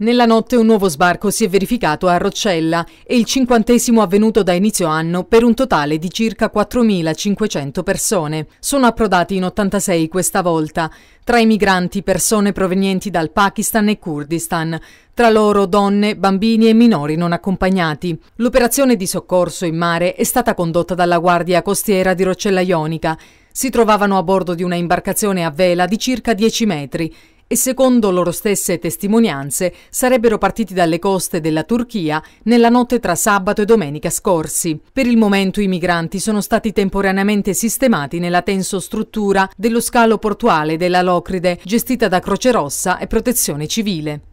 Nella notte un nuovo sbarco si è verificato a Roccella e il cinquantesimo avvenuto da inizio anno per un totale di circa 4.500 persone. Sono approdati in 86 questa volta, tra i migranti persone provenienti dal Pakistan e Kurdistan, tra loro donne, bambini e minori non accompagnati. L'operazione di soccorso in mare è stata condotta dalla Guardia Costiera di Roccella Ionica. Si trovavano a bordo di una imbarcazione a vela di circa 10 metri e secondo loro stesse testimonianze sarebbero partiti dalle coste della Turchia nella notte tra sabato e domenica scorsi. Per il momento i migranti sono stati temporaneamente sistemati nella tenso struttura dello scalo portuale della Locride, gestita da Croce Rossa e Protezione Civile.